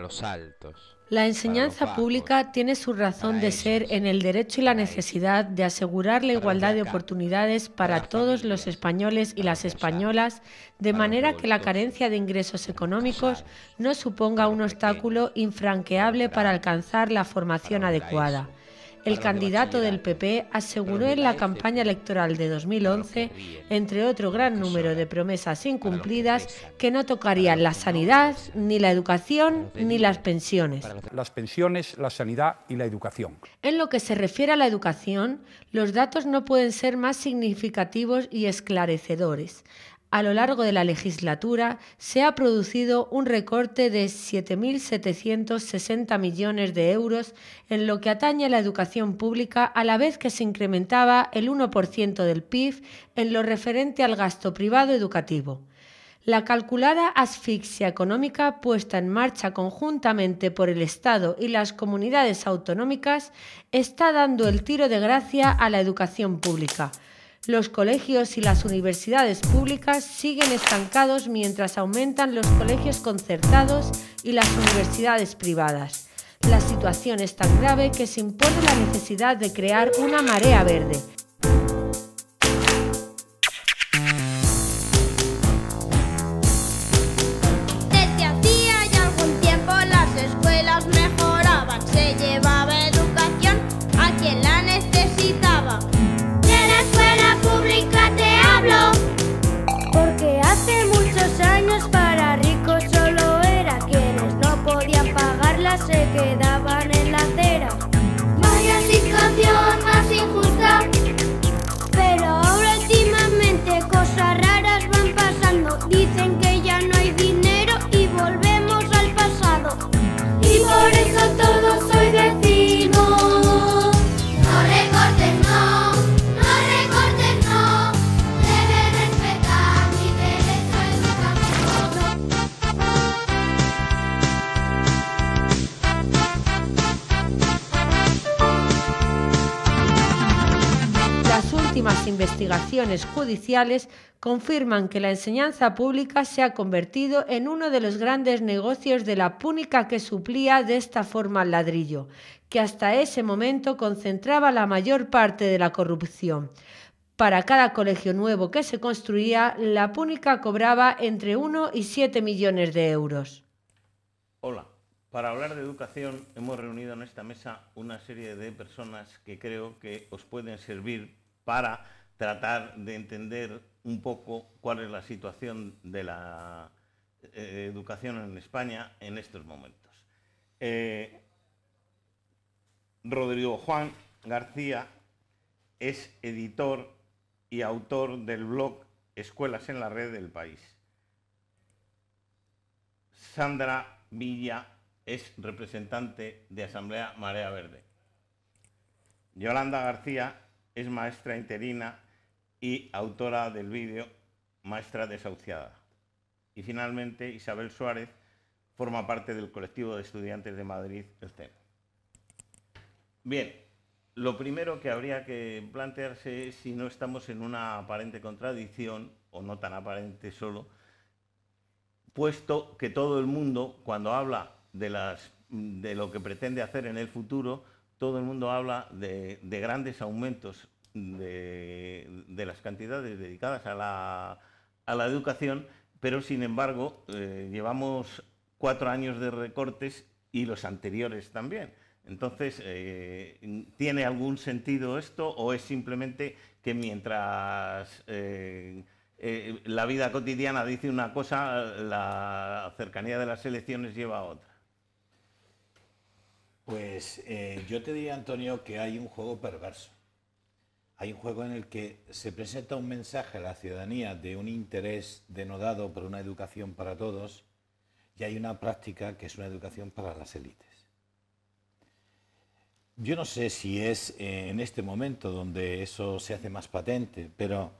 los altos. La enseñanza pública tiene su razón de ser en el derecho y la necesidad de asegurar la igualdad de oportunidades para todos los españoles y las españolas, de manera que la carencia de ingresos económicos no suponga un obstáculo infranqueable para alcanzar la formación adecuada el candidato del PP aseguró en la campaña electoral de 2011, entre otro gran número de promesas incumplidas, que no tocarían la sanidad, ni la educación, ni las pensiones. Las pensiones, la sanidad y la educación. En lo que se refiere a la educación, los datos no pueden ser más significativos y esclarecedores a lo largo de la legislatura se ha producido un recorte de 7.760 millones de euros en lo que atañe a la educación pública, a la vez que se incrementaba el 1% del PIB en lo referente al gasto privado educativo. La calculada asfixia económica puesta en marcha conjuntamente por el Estado y las comunidades autonómicas está dando el tiro de gracia a la educación pública los colegios y las universidades públicas siguen estancados mientras aumentan los colegios concertados y las universidades privadas. La situación es tan grave que se impone la necesidad de crear una marea verde judiciales confirman que la enseñanza pública se ha convertido en uno de los grandes negocios de la púnica que suplía de esta forma al ladrillo, que hasta ese momento concentraba la mayor parte de la corrupción. Para cada colegio nuevo que se construía, la púnica cobraba entre 1 y 7 millones de euros. Hola, para hablar de educación hemos reunido en esta mesa una serie de personas que creo que os pueden servir para tratar de entender un poco cuál es la situación de la eh, educación en España en estos momentos. Eh, Rodrigo Juan García es editor y autor del blog Escuelas en la Red del País. Sandra Villa es representante de Asamblea Marea Verde. Yolanda García es maestra interina y autora del vídeo Maestra Desahuciada. Y finalmente, Isabel Suárez forma parte del colectivo de estudiantes de Madrid, el CEN. Bien, lo primero que habría que plantearse es si no estamos en una aparente contradicción, o no tan aparente solo, puesto que todo el mundo, cuando habla de, las, de lo que pretende hacer en el futuro, todo el mundo habla de, de grandes aumentos de, las cantidades dedicadas a la, educación, pero sin embargo eh, llevamos cuatro años de recortes y los anteriores también. Entonces, eh, ¿tiene algún sentido esto o es simplemente que mientras eh, la vida cotidiana dice una cosa, la cercanía de las elecciones lleva a otra? Pues yo te diría, Antonio, que hay un juego perverso. Hay un juego en el que se presenta un mensaje a la ciudadanía de un interés denodado por una educación para todos y hay una práctica que es una educación para las élites. Yo no sé si es eh, en este momento donde eso se hace más patente, pero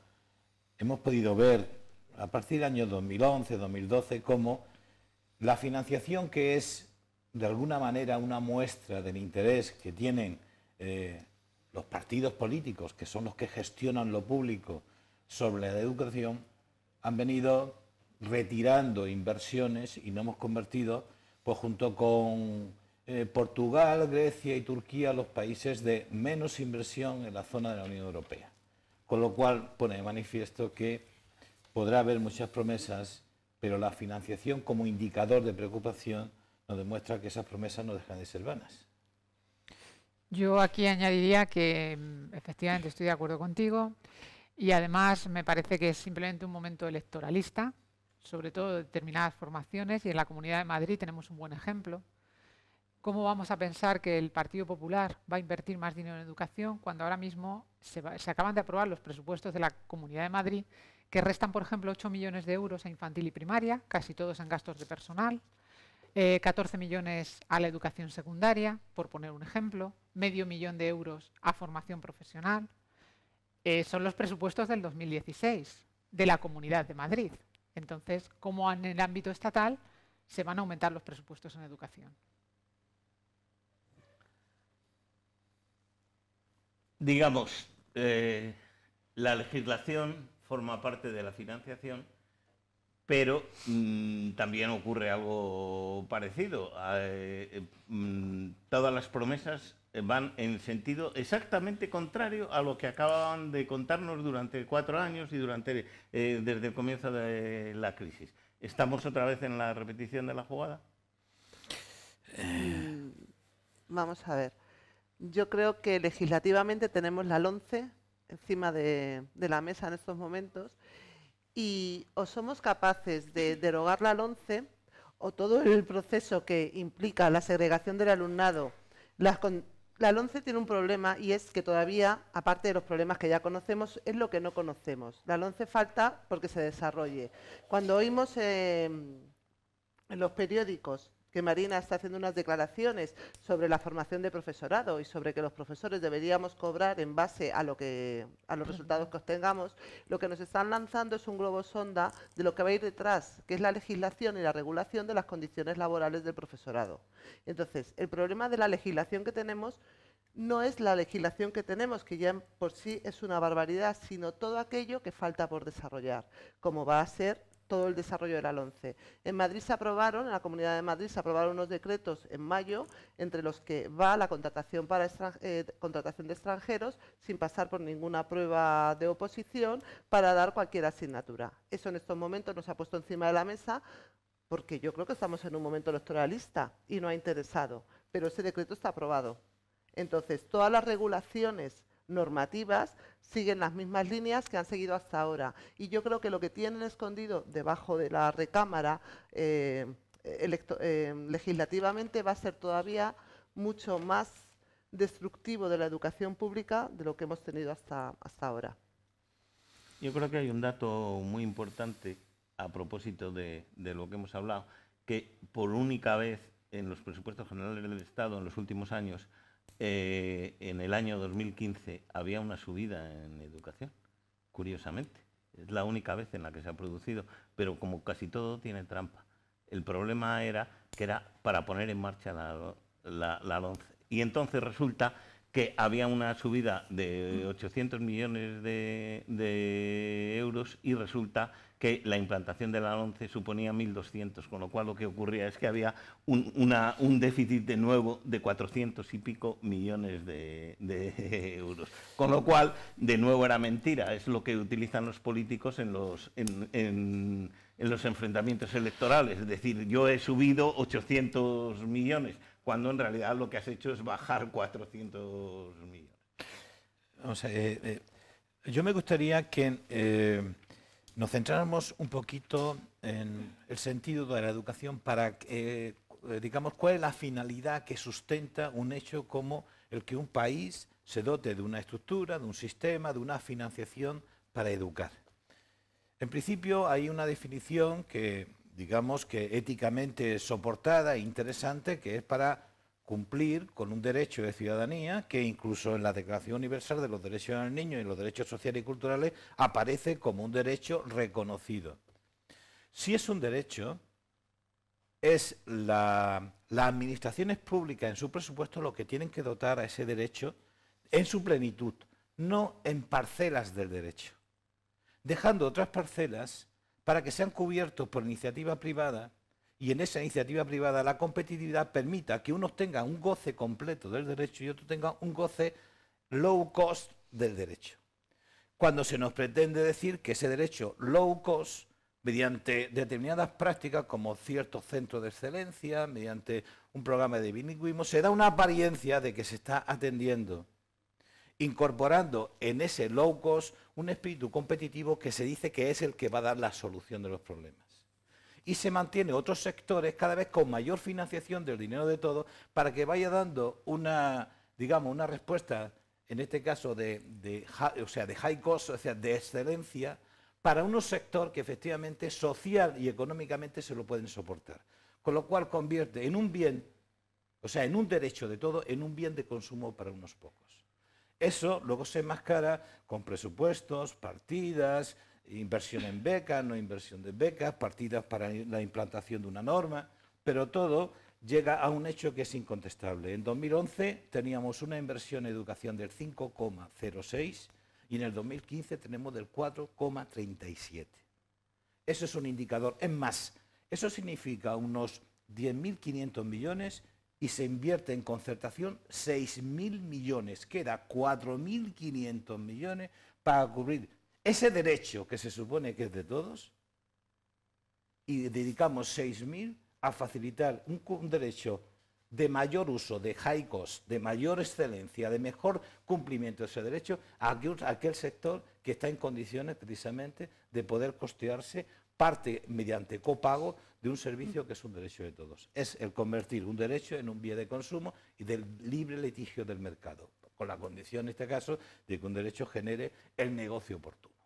hemos podido ver a partir del año 2011, 2012, cómo la financiación que es de alguna manera una muestra del interés que tienen eh, los partidos políticos, que son los que gestionan lo público sobre la educación, han venido retirando inversiones y no hemos convertido, pues junto con eh, Portugal, Grecia y Turquía, los países de menos inversión en la zona de la Unión Europea. Con lo cual pone de manifiesto que podrá haber muchas promesas, pero la financiación como indicador de preocupación nos demuestra que esas promesas no dejan de ser vanas. Yo aquí añadiría que mm, efectivamente estoy de acuerdo contigo y además me parece que es simplemente un momento electoralista, sobre todo de determinadas formaciones y en la Comunidad de Madrid tenemos un buen ejemplo. ¿Cómo vamos a pensar que el Partido Popular va a invertir más dinero en educación cuando ahora mismo se, acaban de aprobar los presupuestos de la Comunidad de Madrid que restan, por ejemplo, 8 millones de euros a infantil y primaria, casi todos en gastos de personal? 14 eh, millones a la educación secundaria, por poner un ejemplo, medio millón de euros a formación profesional. Eh, son los presupuestos del 2016 de la Comunidad de Madrid. Entonces, como en el ámbito estatal, se van a aumentar los presupuestos en educación. Digamos, eh, la legislación forma parte de la financiación pero mm, también ocurre algo parecido. Eh, eh, mm, todas las promesas van en sentido exactamente contrario a lo que acababan de contarnos durante cuatro años y durante, eh, desde el comienzo de la crisis. ¿Estamos otra vez en la repetición de la jugada? Mm, vamos a ver. Yo creo que legislativamente tenemos la LONCE encima de la mesa en estos momentos y o somos capaces de derogar la LONCE o todo el proceso que implica la segregación del alumnado. la LONCE tiene un problema y es que todavía, aparte de los problemas que ya conocemos, es lo que no conocemos. La LONCE falta porque se desarrolle. Cuando oímos eh, en los periódicos que Marina está haciendo unas declaraciones sobre la formación de profesorado y sobre que los profesores deberíamos cobrar en base a lo que a los resultados que obtengamos, lo que nos están lanzando es un globo sonda de lo que va a ir detrás, que es la legislación y la regulación de las condiciones laborales del profesorado. Entonces, el problema de la legislación que tenemos no es la legislación que tenemos, que ya por sí es una barbaridad, sino todo aquello que falta por desarrollar, como va a ser todo el desarrollo del la LONCE. En Madrid se aprobaron, en la Comunidad de Madrid se aprobaron unos decretos en mayo, entre los que va la contratación, para eh, contratación de extranjeros sin pasar por ninguna prueba de oposición para dar cualquier asignatura. Eso en estos momentos nos ha puesto encima de la mesa porque yo creo que estamos en un momento electoralista y no ha interesado, pero ese decreto está aprobado. Entonces, todas las regulaciones normativas siguen las mismas líneas que han seguido hasta ahora. Y yo creo que lo que tienen escondido debajo de la recámara eh, eh, legislativamente va a ser todavía mucho más destructivo de la educación pública de lo que hemos tenido hasta, hasta ahora. Yo creo que hay un dato muy importante a propósito de, de lo que hemos hablado, que por única vez en los presupuestos generales del Estado en los últimos años eh, en el año 2015 había una subida en educación, curiosamente. Es la única vez en la que se ha producido, pero como casi todo tiene trampa. El problema era que era para poner en marcha la, la, Y entonces resulta que había una subida de 800 millones de euros y resulta que la implantación de la 11 suponía 1.200, con lo cual lo que ocurría es que había un, déficit de nuevo de 400 y pico millones de, euros. Con lo cual, de nuevo era mentira, es lo que utilizan los políticos en los, en, los enfrentamientos electorales. Es decir, yo he subido 800 millones, cuando en realidad lo que has hecho es bajar 400 millones. Eh, eh, yo me gustaría que... Eh, nos centramos un poquito en el sentido de la educación para, eh, digamos, cuál es la finalidad que sustenta un hecho como el que un país se dote de una estructura, de un sistema, de una financiación para educar. En principio hay una definición que, digamos, que éticamente soportada e interesante, que es para cumplir con un derecho de ciudadanía que incluso en la Declaración Universal de los Derechos del Niño y los Derechos Sociales y Culturales aparece como un derecho reconocido. Si es un derecho, es la, las administraciones públicas en su presupuesto lo que tienen que dotar a ese derecho en su plenitud, no en parcelas del derecho, dejando otras parcelas para que sean cubiertos por iniciativa privada y en esa iniciativa privada la competitividad permita que unos tengan un goce completo del derecho y otros tengan un goce low cost del derecho. Cuando se nos pretende decir que ese derecho low cost, mediante determinadas prácticas como ciertos centros de excelencia, mediante un programa de bilingüismo, se da una apariencia de que se está atendiendo, incorporando en ese low cost un espíritu competitivo que se dice que es el que va a dar la solución de los problemas y se mantiene otros sectores cada vez con mayor financiación del dinero de todo para que vaya dando una, digamos, una respuesta, en este caso de, o sea, de high cost, o sea, de excelencia, para unos sectores que efectivamente social y económicamente se lo pueden soportar. Con lo cual convierte en un bien, o sea, en un derecho de todo, en un bien de consumo para unos pocos. Eso luego se enmascara con presupuestos, partidas, inversión en becas, no inversión de becas, partidas para la implantación de una norma, pero todo llega a un hecho que es incontestable. En 2011 teníamos una inversión en educación del 5,06 y en el 2015 tenemos del 4,37. Eso es un indicador. Es más, eso significa unos 10.500 millones y se invierte en concertación 6.000 millones. Queda 4.500 millones para cubrir ese derecho que se supone que es de todos y dedicamos 6.000 a facilitar un, derecho de mayor uso, de high cost, de mayor excelencia, de mejor cumplimiento de ese derecho a aquel, a aquel, sector que está en condiciones precisamente de poder costearse parte mediante copago de un servicio que es un derecho de todos. Es el convertir un derecho en un bien de consumo y del libre litigio del mercado, con la condición en este caso de que un derecho genere el negocio oportuno.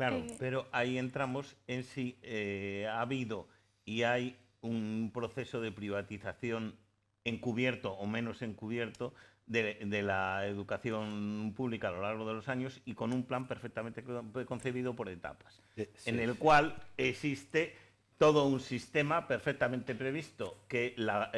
Claro, eh, pero ahí entramos en si eh, ha habido y hay un proceso de privatización encubierto o menos encubierto de, la educación pública a lo largo de los años y con un plan perfectamente concebido por etapas, eh, en el cual existe todo un sistema perfectamente previsto, que la,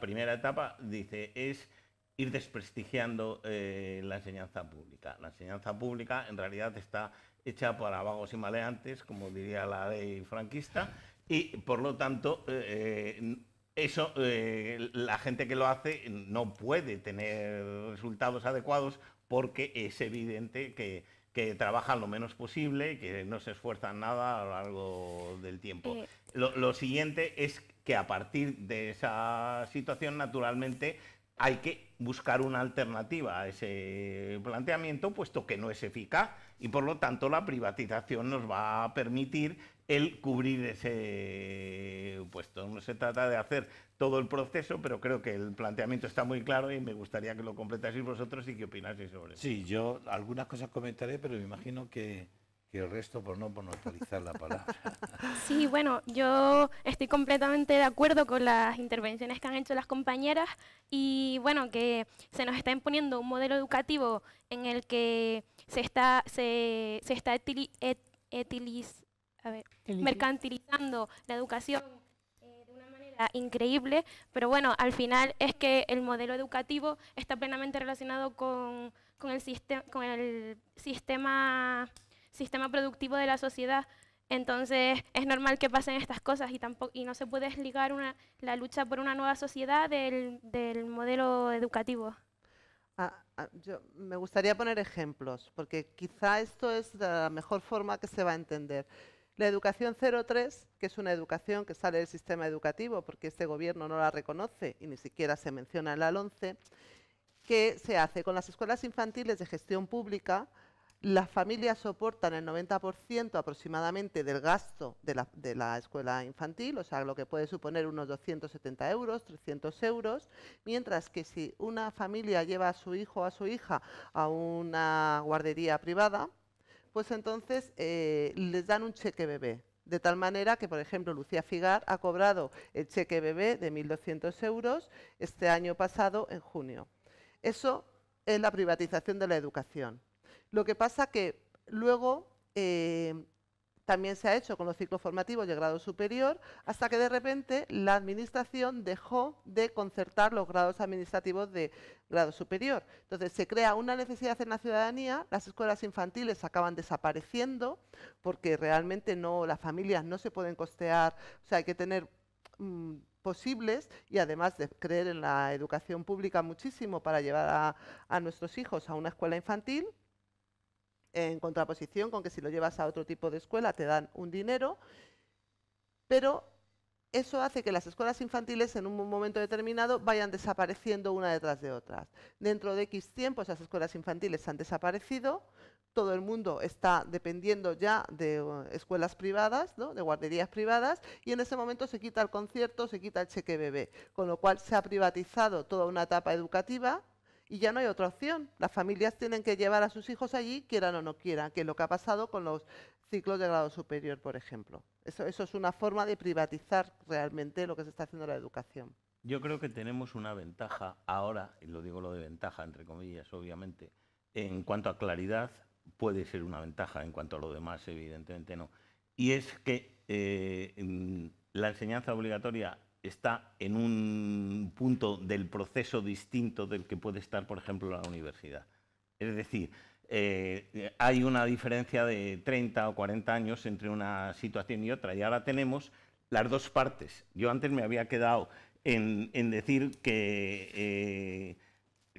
primera etapa, dice, es ir desprestigiando la enseñanza pública. La enseñanza pública en realidad está hecha para vagos y maleantes, como diría la ley franquista, y por lo tanto eh, eh, eso eh, la gente que lo hace no puede tener resultados adecuados porque es evidente que, que trabajan lo menos posible, que no se esfuerzan nada a lo largo del tiempo. lo siguiente es que a partir de esa situación, naturalmente, hay que buscar una alternativa a ese planteamiento, puesto que no es eficaz y por lo tanto la privatización nos va a permitir el cubrir ese puesto. No se trata de hacer todo el proceso, pero creo que el planteamiento está muy claro y me gustaría que lo completaseis vosotros y que opinaseis sobre eso. Sí, yo algunas cosas comentaré, pero me imagino que y el resto por no utilizar la palabra. Sí, bueno, yo estoy completamente de acuerdo con las intervenciones que han hecho las compañeras y bueno, que se nos está imponiendo un modelo educativo en el que se está, se, está mercantilizando la educación eh, de una manera increíble, pero bueno, al final es que el modelo educativo está plenamente relacionado con, el, con el sistema sistema productivo de la sociedad. Entonces es normal que pasen estas cosas y, tampoco, y no se puede desligar la lucha por una nueva sociedad del, modelo educativo. Ah, ah, me gustaría poner ejemplos, porque quizá esto es la mejor forma que se va a entender. La educación 03, que es una educación que sale del sistema educativo, porque este gobierno no la reconoce y ni siquiera se menciona en la 11, que se hace con las escuelas infantiles de gestión pública, las familias soportan el 90% aproximadamente del gasto de la, escuela infantil, o sea, lo que puede suponer unos 270 euros, 300 euros, mientras que si una familia lleva a su hijo o a su hija a una guardería privada, pues entonces eh, les dan un cheque bebé, de tal manera que, por ejemplo, Lucía Figar ha cobrado el cheque bebé de 1.200 euros este año pasado, en junio. Eso es la privatización de la educación. Lo que pasa que luego eh, también se ha hecho con los ciclos formativos de grado superior, hasta que de repente la Administración dejó de concertar los grados administrativos de grado superior. Entonces se crea una necesidad en la ciudadanía, las escuelas infantiles acaban desapareciendo, porque realmente no, las familias no se pueden costear, o sea, hay que tener... Mm, posibles y además de creer en la educación pública muchísimo para llevar a nuestros hijos a una escuela infantil, en contraposición con que si lo llevas a otro tipo de escuela te dan un dinero, pero eso hace que las escuelas infantiles en un momento determinado vayan desapareciendo una detrás de otras. Dentro de X tiempo esas escuelas infantiles han desaparecido, todo el mundo está dependiendo ya de eh, escuelas privadas, de guarderías privadas, y en ese momento se quita el concierto, se quita el cheque bebé, con lo cual se ha privatizado toda una etapa educativa y ya no hay otra opción. Las familias tienen que llevar a sus hijos allí, quieran o no quieran, que es lo que ha pasado con los ciclos de grado superior, por ejemplo. Eso, es una forma de privatizar realmente lo que se está haciendo en la educación. Yo creo que tenemos una ventaja ahora, y lo digo lo de ventaja, entre comillas, obviamente, en cuanto a claridad puede ser una ventaja, en cuanto a lo demás, evidentemente no. Y es que eh, mm, la enseñanza obligatoria está en un punto del proceso distinto del que puede estar, por ejemplo, la universidad. Es decir, eh, hay una diferencia de 30 o 40 años entre una situación y otra, y ahora tenemos las dos partes. Yo antes me había quedado en, decir que eh,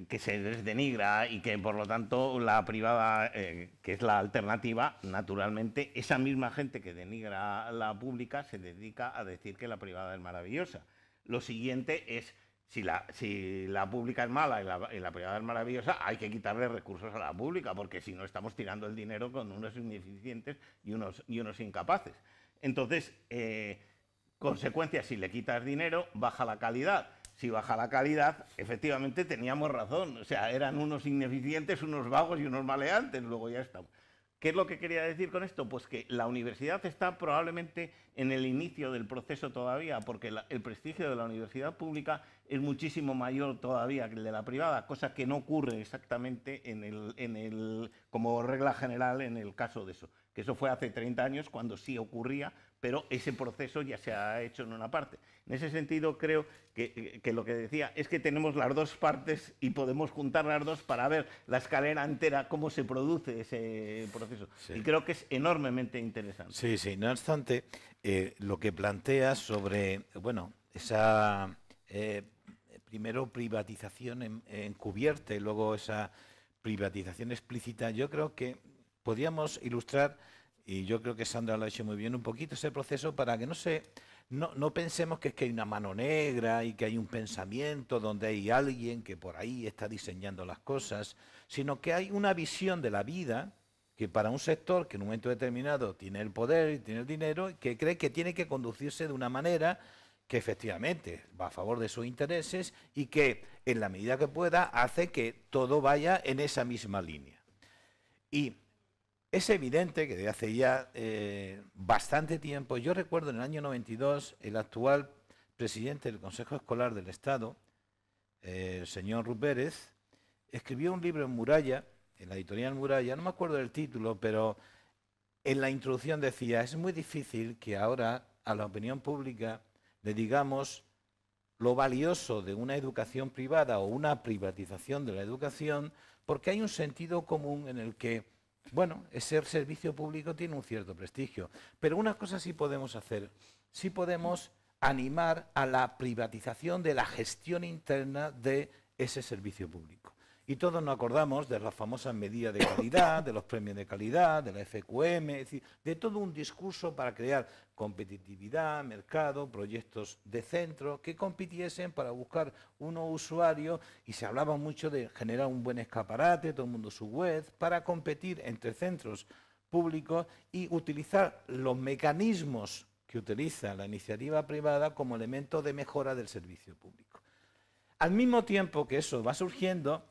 que se les denigra y que por lo tanto la privada, eh, que es la alternativa, naturalmente esa misma gente que denigra la pública se dedica a decir que la privada es maravillosa. Lo siguiente es, si la, si la pública es mala y la, privada es maravillosa, hay que quitarle recursos a la pública, porque si no estamos tirando el dinero con unos ineficientes y unos, y unos incapaces. Entonces, eh, consecuencia, si le quitas dinero, baja la calidad si baja la calidad, efectivamente teníamos razón. O sea, eran unos ineficientes, unos vagos y unos maleantes, luego ya estamos. ¿Qué es lo que quería decir con esto? Pues que la universidad está probablemente en el inicio del proceso todavía, porque el prestigio de la universidad pública es muchísimo mayor todavía que el de la privada, cosa que no ocurre exactamente en en el, como regla general en el caso de eso. Que eso fue hace 30 años cuando sí ocurría, pero ese proceso ya se ha hecho en una parte. En ese sentido, creo que, lo que decía es que tenemos las dos partes y podemos juntar las dos para ver la escalera entera, cómo se produce ese proceso. Y creo que es enormemente interesante. Sí, sí, no obstante, eh, lo que planteas sobre, bueno, esa... Eh, primero privatización en, encubierta y luego esa privatización explícita, yo creo que podríamos ilustrar y yo creo que Sandra lo ha hecho muy bien un poquito ese proceso para que no se no, no pensemos que es que hay una mano negra y que hay un pensamiento donde hay alguien que por ahí está diseñando las cosas, sino que hay una visión de la vida que para un sector que en un momento determinado tiene el poder y tiene el dinero, que cree que tiene que conducirse de una manera que efectivamente va a favor de sus intereses y que en la medida que pueda hace que todo vaya en esa misma línea. Y es evidente que desde hace ya eh, bastante tiempo, yo recuerdo en el año 92, el actual presidente del Consejo Escolar del Estado, eh, el señor Rupérez, escribió un libro en Muralla, en la editorial Muralla, no me acuerdo del título, pero en la introducción decía, es muy difícil que ahora a la opinión pública le digamos lo valioso de una educación privada o una privatización de la educación, porque hay un sentido común en el que bueno, ese servicio público tiene un cierto prestigio, pero una cosa sí podemos hacer, sí podemos animar a la privatización de la gestión interna de ese servicio público. Y todos nos acordamos de las famosas medidas de calidad, de los premios de calidad, de la FQM, de todo un discurso para crear competitividad, mercado, proyectos de centro que compitiesen para buscar unos usuario y se hablaba mucho de generar un buen escaparate, todo el mundo su web, para competir entre centros públicos y utilizar los mecanismos que utiliza la iniciativa privada como elemento de mejora del servicio público. Al mismo tiempo que eso va surgiendo,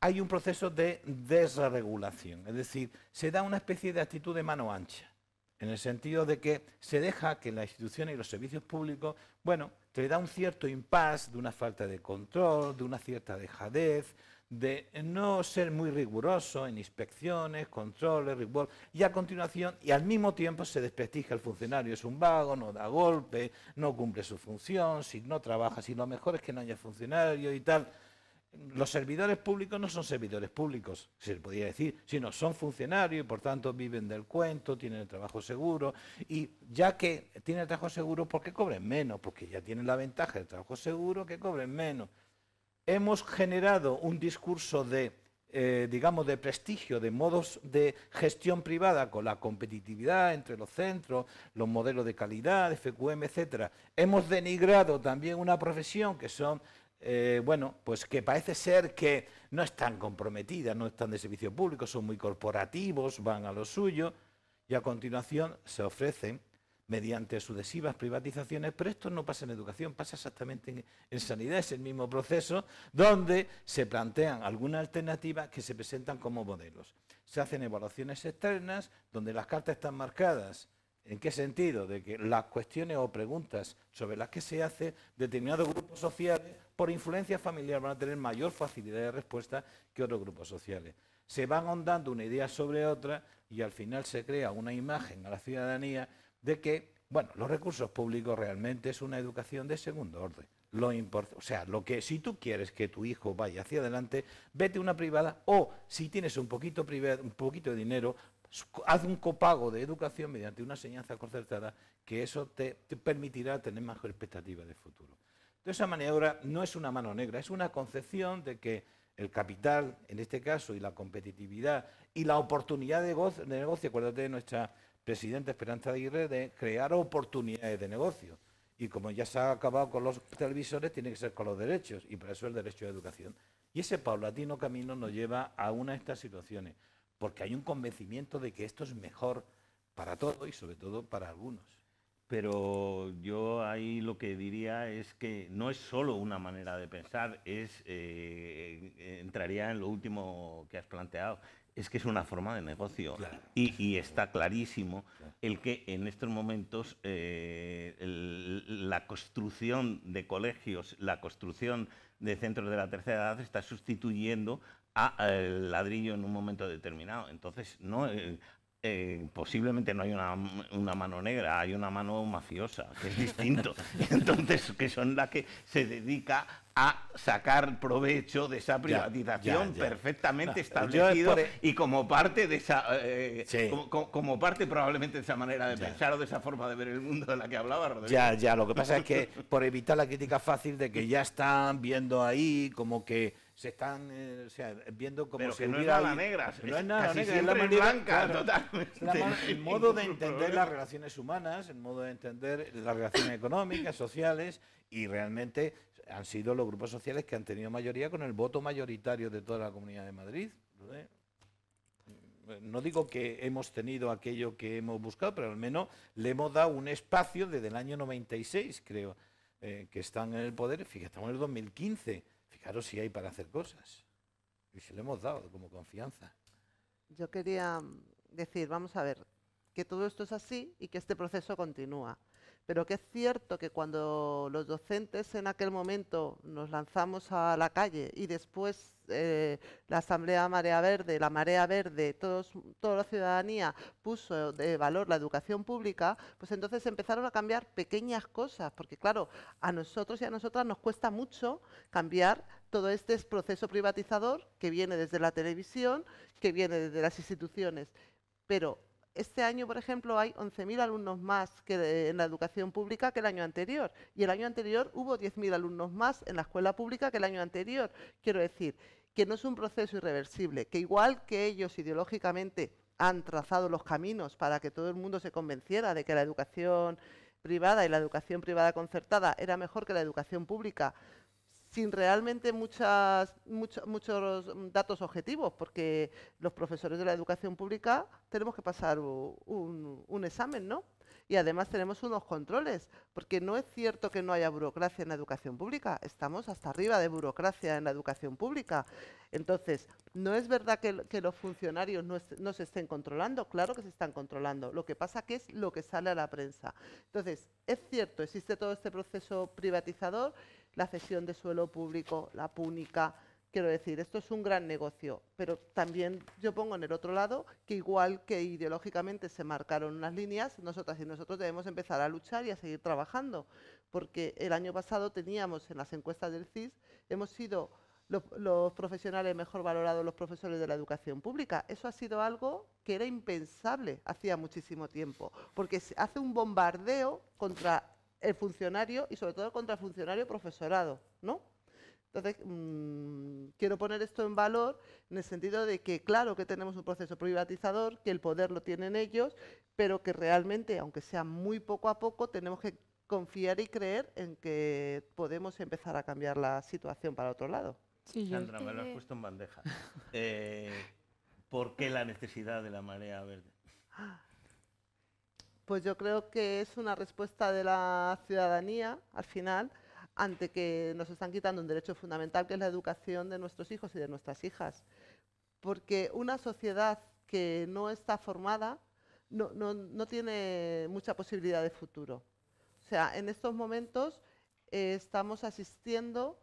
hay un proceso de desregulación, es decir, se da una especie de actitud de mano ancha en el sentido de que se deja que las instituciones y los servicios públicos, bueno, te da un cierto impasse de una falta de control, de una cierta dejadez, de no ser muy riguroso en inspecciones, controles, y a continuación, y al mismo tiempo se desprestigia el funcionario, es un vago, no da golpe, no cumple su función, si no trabaja, si lo mejor es que no haya funcionario y tal los servidores públicos no son servidores públicos, se podría decir, sino son funcionarios y por tanto viven del cuento, tienen el trabajo seguro y ya que tienen el trabajo seguro, ¿por qué cobren menos? Porque ya tienen la ventaja del trabajo seguro, que cobren menos. Hemos generado un discurso de, eh, digamos, de prestigio, de modos de gestión privada con la competitividad entre los centros, los modelos de calidad, FQM, etcétera. Hemos denigrado también una profesión que son eh, bueno, pues que parece ser que no están comprometidas, no están de servicio público, son muy corporativos, van a lo suyo y a continuación se ofrecen mediante sucesivas privatizaciones, pero esto no pasa en educación, pasa exactamente en, sanidad, es el mismo proceso, donde se plantean algunas alternativas que se presentan como modelos. Se hacen evaluaciones externas, donde las cartas están marcadas. ¿En qué sentido? De que las cuestiones o preguntas sobre las que se hace determinados grupos sociales por influencia familiar van a tener mayor facilidad de respuesta que otros grupos sociales. Se van ahondando una idea sobre otra y al final se crea una imagen a la ciudadanía de que, bueno, los recursos públicos realmente es una educación de segundo orden. Lo o sea, lo que si tú quieres que tu hijo vaya hacia adelante, vete a una privada o si tienes un poquito, un poquito de dinero, haz un copago de educación mediante una enseñanza concertada que eso te, te permitirá tener mejor expectativa de futuro esa maniobra no es una mano negra, es una concepción de que el capital, en este caso, y la competitividad y la oportunidad de, negocio, acuérdate de nuestra presidenta Esperanza Aguirre, de crear oportunidades de negocio. Y como ya se ha acabado con los televisores, tiene que ser con los derechos, y para eso el derecho de educación. Y ese paulatino camino nos lleva a una de estas situaciones, porque hay un convencimiento de que esto es mejor para todos y sobre todo para algunos pero yo ahí lo que diría es que no es solo una manera de pensar, es, eh, eh, entraría en lo último que has planteado, es que es una forma de negocio. Y, está clarísimo el que en estos momentos eh, la construcción de colegios, la construcción de centros de la tercera edad está sustituyendo al ladrillo en un momento determinado. Entonces, no, eh, posiblemente no hay una, mano negra, hay una mano mafiosa, que es distinto. Entonces, que son las que se dedica a sacar provecho de esa privatización perfectamente ah, establecida e- y como parte de esa eh, como, como, parte probablemente de esa manera de pensar o de esa forma de ver el mundo de la que hablaba Rodríguez. Ya, ya, lo que pasa es que por evitar la crítica fácil de que ya están viendo ahí como que se están eh, viendo como Pero si que no es nada negra, no es nada es la blanca, totalmente. el modo de entender las relaciones humanas, en modo de entender las relaciones económicas, sociales, y realmente han sido los grupos sociales que han tenido mayoría con el voto mayoritario de toda la Comunidad de Madrid. ¿eh? no digo que hemos tenido aquello que hemos buscado, pero al menos le hemos dado un espacio desde el año 96, creo, eh, que están en el poder. Fíjate, estamos en el 2015. Claro, sí hay para hacer cosas. Y se lo hemos dado como confianza. Yo quería mm, decir, vamos a ver, que todo esto es así y que este proceso continúa pero que es cierto que cuando los docentes en aquel momento nos lanzamos a la calle y después eh, la Asamblea Marea Verde, la Marea Verde, todos, toda la ciudadanía puso de valor la educación pública, pues entonces empezaron a cambiar pequeñas cosas, porque claro, a nosotros y a nosotras nos cuesta mucho cambiar todo este proceso privatizador que viene desde la televisión, que viene desde las instituciones, pero este año, por ejemplo, hay 11.000 alumnos más que en la educación pública que el año anterior. Y el año anterior hubo 10.000 alumnos más en la escuela pública que el año anterior. Quiero decir que no es un proceso irreversible, que igual que ellos ideológicamente han trazado los caminos para que todo el mundo se convenciera de que la educación privada y la educación privada concertada era mejor que la educación pública sin realmente muchas, muchos datos objetivos, porque los profesores de la educación pública tenemos que pasar un, examen, ¿no? Y además tenemos unos controles, porque no es cierto que no haya burocracia en la educación pública, estamos hasta arriba de burocracia en la educación pública. Entonces, no es verdad que, los funcionarios no, no se estén controlando, claro que se están controlando, lo que pasa que es lo que sale a la prensa. Entonces, es cierto, existe todo este proceso privatizador la cesión de suelo público, la púnica. Quiero decir, esto es un gran negocio, pero también yo pongo en el otro lado que igual que ideológicamente se marcaron unas líneas, nosotras y nosotros debemos empezar a luchar y a seguir trabajando, porque el año pasado teníamos en las encuestas del CIS, hemos sido los, profesionales mejor valorados, los profesores de la educación pública. Eso ha sido algo que era impensable hacía muchísimo tiempo, porque se hace un bombardeo contra el funcionario y sobre todo contra el funcionario profesorado, ¿no? Entonces, mm, quiero poner esto en valor en el sentido de que, claro que tenemos un proceso privatizador, que el poder lo tienen ellos, pero que realmente, aunque sea muy poco a poco, tenemos que confiar y creer en que podemos empezar a cambiar la situación para otro lado. Sandra, me lo has puesto en bandeja. Eh, ¿Por qué la necesidad de la marea verde? Pues yo creo que es una respuesta de la ciudadanía, al final, ante que nos están quitando un derecho fundamental, que es la educación de nuestros hijos y de nuestras hijas. Porque una sociedad que no está formada no, tiene mucha posibilidad de futuro. O sea, en estos momentos eh, estamos asistiendo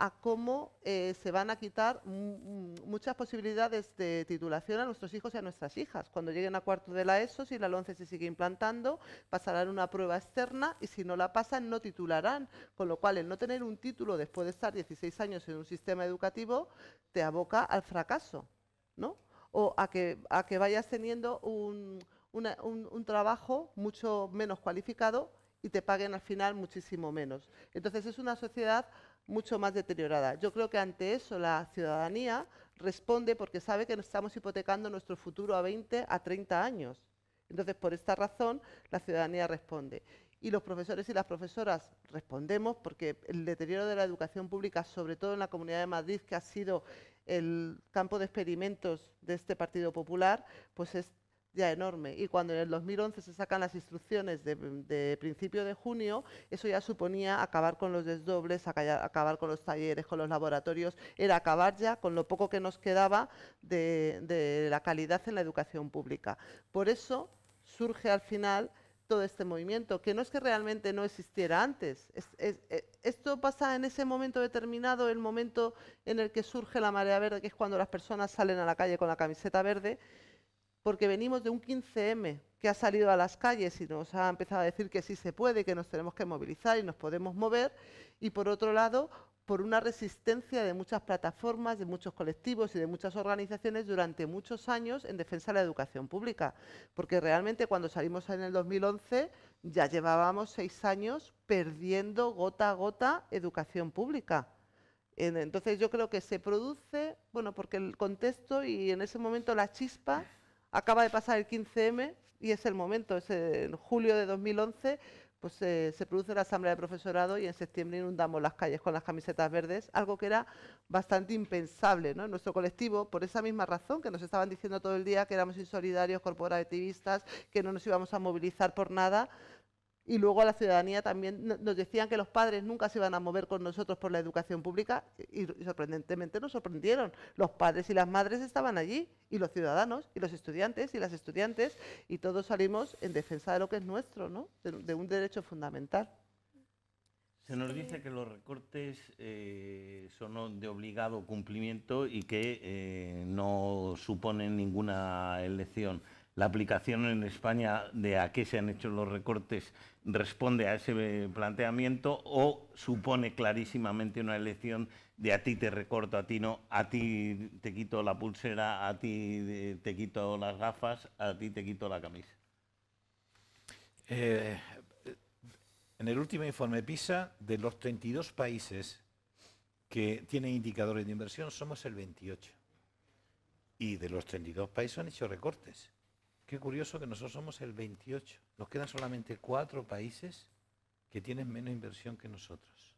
a cómo eh, se van a quitar muchas posibilidades de titulación a nuestros hijos y a nuestras hijas. Cuando lleguen a cuarto de la ESO, si la 11 se sigue implantando, pasarán una prueba externa y si no la pasan no titularán, con lo cual el no tener un título después de estar 16 años en un sistema educativo te aboca al fracaso, ¿no? O a que, a que vayas teniendo un, un trabajo mucho menos cualificado y te paguen al final muchísimo menos. Entonces es una sociedad mucho más deteriorada. Yo creo que ante eso la ciudadanía responde porque sabe que estamos hipotecando nuestro futuro a 20, a 30 años. Entonces, por esta razón, la ciudadanía responde. Y los profesores y las profesoras respondemos porque el deterioro de la educación pública, sobre todo en la Comunidad de Madrid, que ha sido el campo de experimentos de este Partido Popular, pues es enorme. Y cuando en el 2011 se sacan las instrucciones de, principio de junio, eso ya suponía acabar con los desdobles, acabar con los talleres, con los laboratorios, era acabar ya con lo poco que nos quedaba de, la calidad en la educación pública. Por eso surge al final todo este movimiento, que no es que realmente no existiera antes. E, esto pasa en ese momento determinado, el momento en el que surge la marea verde, que es cuando las personas salen a la calle con la camiseta verde, porque venimos de un 15M que ha salido a las calles y nos ha empezado a decir que sí se puede, que nos tenemos que movilizar y nos podemos mover, y por otro lado, por una resistencia de muchas plataformas, de muchos colectivos y de muchas organizaciones durante muchos años en defensa de la educación pública. Porque realmente cuando salimos en el 2011 ya llevábamos seis años perdiendo gota a gota educación pública. Entonces yo creo que se produce, bueno, porque el contexto y en ese momento la chispa acaba de pasar el 15M y es el momento, es en julio de 2011, pues eh, se produce la asamblea de profesorado y en septiembre inundamos las calles con las camisetas verdes, algo que era bastante impensable en nuestro colectivo, por esa misma razón que nos estaban diciendo todo el día que éramos insolidarios, corporativistas, que no nos íbamos a movilizar por nada, y luego a la ciudadanía también nos decían que los padres nunca se iban a mover con nosotros por la educación pública y, sorprendentemente nos sorprendieron. Los padres y las madres estaban allí y los ciudadanos y los estudiantes y las estudiantes y todos salimos en defensa de lo que es nuestro, ¿no? de, un derecho fundamental. Se nos dice que los recortes eh, son de obligado cumplimiento y que eh, no suponen ninguna elección la aplicación en España de a qué se han hecho los recortes responde a ese eh, planteamiento o supone clarísimamente una elección de a ti te recorto, a ti no, a ti te quito la pulsera, a ti eh, te quito las gafas, a ti te quito la camisa. Eh, en el último informe PISA, de los 32 países que tienen indicadores de inversión, somos el 28. Y de los 32 países han hecho recortes. Qué curioso que nosotros somos el 28. Nos quedan solamente cuatro países que tienen menos inversión que nosotros.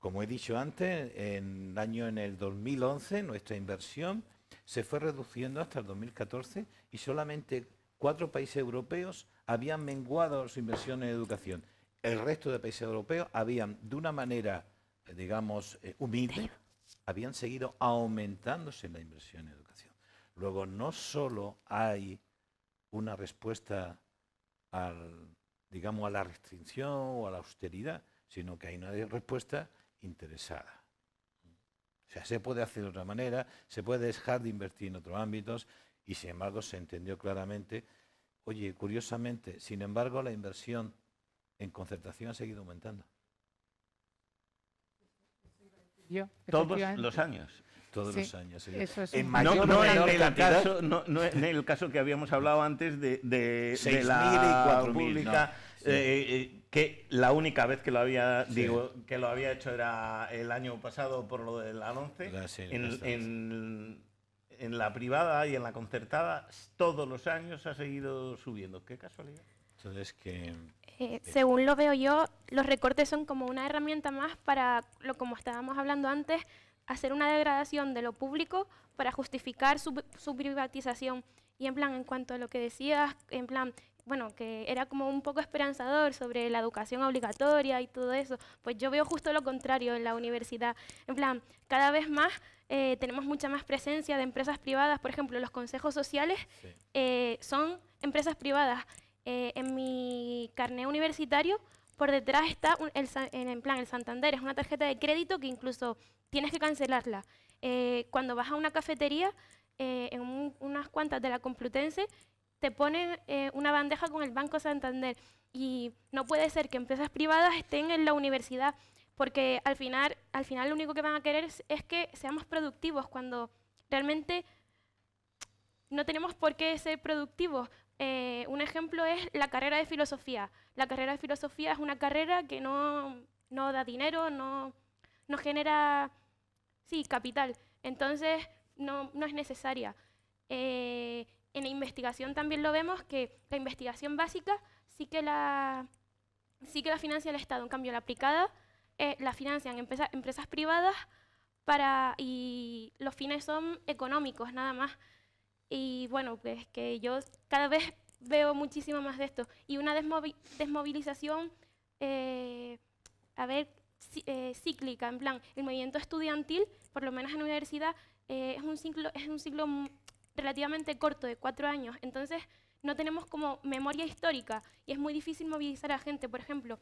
Como he dicho antes, en el año en el 2011 nuestra inversión se fue reduciendo hasta el 2014 y solamente cuatro países europeos habían menguado su inversión en educación. El resto de países europeos habían, de una manera, digamos, eh, humilde, habían seguido aumentándose la inversión en educación. Luego, no solo hay una respuesta al, digamos, a la restricción o a la austeridad, sino que hay una respuesta interesada. O sea, se puede hacer de otra manera, se puede dejar de invertir en otros ámbitos y sin embargo se entendió claramente, oye, curiosamente, sin embargo la inversión en concertación ha seguido aumentando. Todos los años. Todos los años. en mayor no, en el caso, no, en el caso que habíamos hablado antes de, de, la pública, eh, eh, que la única vez que lo había digo que lo había hecho era el año pasado por lo del la en, en, la privada y en la concertada todos los años ha seguido subiendo. Qué casualidad. Entonces, que... Eh, según lo veo yo, los recortes son como una herramienta más para, lo como estábamos hablando antes, hacer una degradación de lo público para justificar su, privatización. Y en plan, en cuanto a lo que decías, en plan, bueno, que era como un poco esperanzador sobre la educación obligatoria y todo eso, pues yo veo justo lo contrario en la universidad. En plan, cada vez más eh, tenemos mucha más presencia de empresas privadas. Por ejemplo, los consejos sociales eh, son empresas privadas. Eh, en mi carné universitario por detrás está, el, en plan, el Santander es una tarjeta de crédito que incluso tienes que cancelarla. Eh, cuando vas a una cafetería, eh, en unas cuantas de la Complutense, te ponen eh, una bandeja con el Banco Santander. Y no puede ser que empresas privadas estén en la universidad, porque al final, al final lo único que van a querer es que seamos productivos cuando realmente no tenemos por qué ser productivos, eh, un ejemplo es la carrera de filosofía. La carrera de filosofía es una carrera que no, da dinero, no, genera sí, capital, entonces no, es necesaria. Eh, en la investigación también lo vemos que la investigación básica sí que la, sí que la financia el Estado, en cambio la aplicada eh, la financian empresas privadas para, y los fines son económicos nada más. Y bueno, pues que yo cada vez veo muchísimo más de esto. Y una desmovilización, eh, a ver, eh, cíclica, en plan, el movimiento estudiantil, por lo menos en la universidad, eh, es, un ciclo, es un ciclo relativamente corto, de cuatro años. Entonces, no tenemos como memoria histórica y es muy difícil movilizar a gente. Por ejemplo,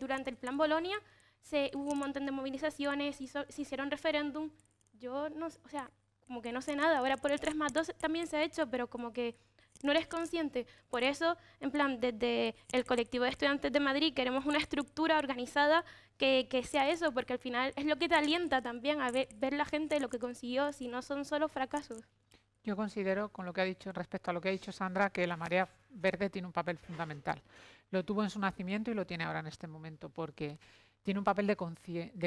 durante el Plan Bolonia se, hubo un montón de movilizaciones, se hicieron referéndum. Yo no, o sea, como que no sé nada. Ahora por el 3 más 2 también se ha hecho, pero como que no eres consciente. Por eso, en plan, desde el colectivo de estudiantes de Madrid queremos una estructura organizada que, sea eso, porque al final es lo que te alienta también a ver, ver, la gente lo que consiguió, si no son solo fracasos. Yo considero, con lo que ha dicho respecto a lo que ha dicho Sandra, que la marea verde tiene un papel fundamental. Lo tuvo en su nacimiento y lo tiene ahora en este momento, porque tiene un papel de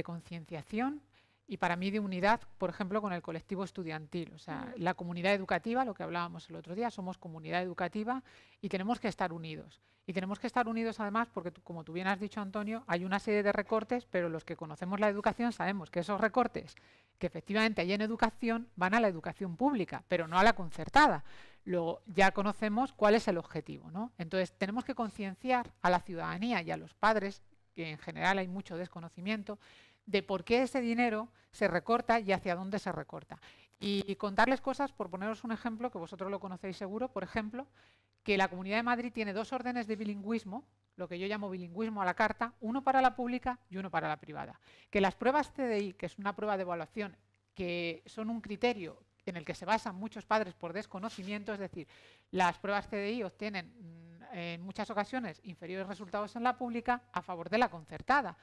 concienciación y para mí de unidad, por ejemplo, con el colectivo estudiantil. O sea, la comunidad educativa, lo que hablábamos el otro día, somos comunidad educativa y tenemos que estar unidos. Y tenemos que estar unidos además porque, como tú bien has dicho, Antonio, hay una serie de recortes, pero los que conocemos la educación sabemos que esos recortes que efectivamente hay en educación van a la educación pública, pero no a la concertada. Luego ya conocemos cuál es el objetivo. ¿no? Entonces, tenemos que concienciar a la ciudadanía y a los padres, que en general hay mucho desconocimiento, de por qué ese dinero se recorta y hacia dónde se recorta. Y contarles cosas, por poneros un ejemplo, que vosotros lo conocéis seguro, por ejemplo, que la Comunidad de Madrid tiene dos órdenes de bilingüismo, lo que yo llamo bilingüismo a la carta, uno para la pública y uno para la privada. Que las pruebas CDI, que es una prueba de evaluación, que son un criterio en el que se basan muchos padres por desconocimiento, es decir, las pruebas CDI obtienen mm, en muchas ocasiones inferiores resultados en la pública a favor de la concertada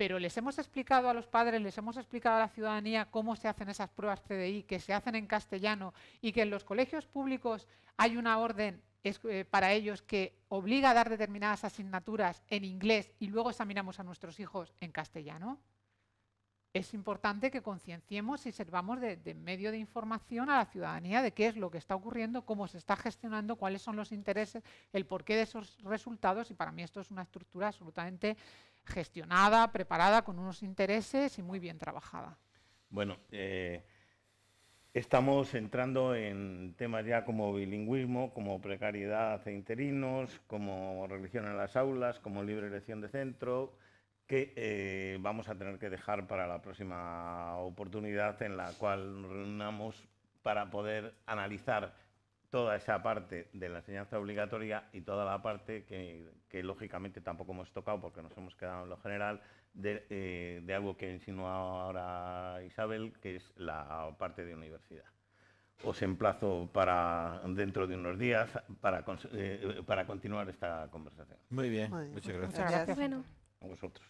pero les hemos explicado a los padres, les hemos explicado a la ciudadanía cómo se hacen esas pruebas CDI, que se hacen en castellano y que en los colegios públicos hay una orden eh, para ellos que obliga a dar determinadas asignaturas en inglés y luego examinamos a nuestros hijos en castellano. Es importante que concienciemos y servamos de, medio de información a la ciudadanía de qué es lo que está ocurriendo, cómo se está gestionando, cuáles son los intereses, el porqué de esos resultados y para mí esto es una estructura absolutamente gestionada, preparada, con unos intereses y muy bien trabajada. Bueno, eh, estamos entrando en temas ya como bilingüismo, como precariedad e interinos, como religión en las aulas, como libre elección de centro, que eh, vamos a tener que dejar para la próxima oportunidad en la cual nos reunamos para poder analizar toda esa parte de la enseñanza obligatoria y toda la parte que, lógicamente tampoco hemos tocado porque nos hemos quedado en lo general de, eh, algo que insinuado ahora Isabel, que es la parte de universidad. Os emplazo para dentro de unos días para, eh, continuar esta conversación. Muy bien, muchas gracias. A vosotros.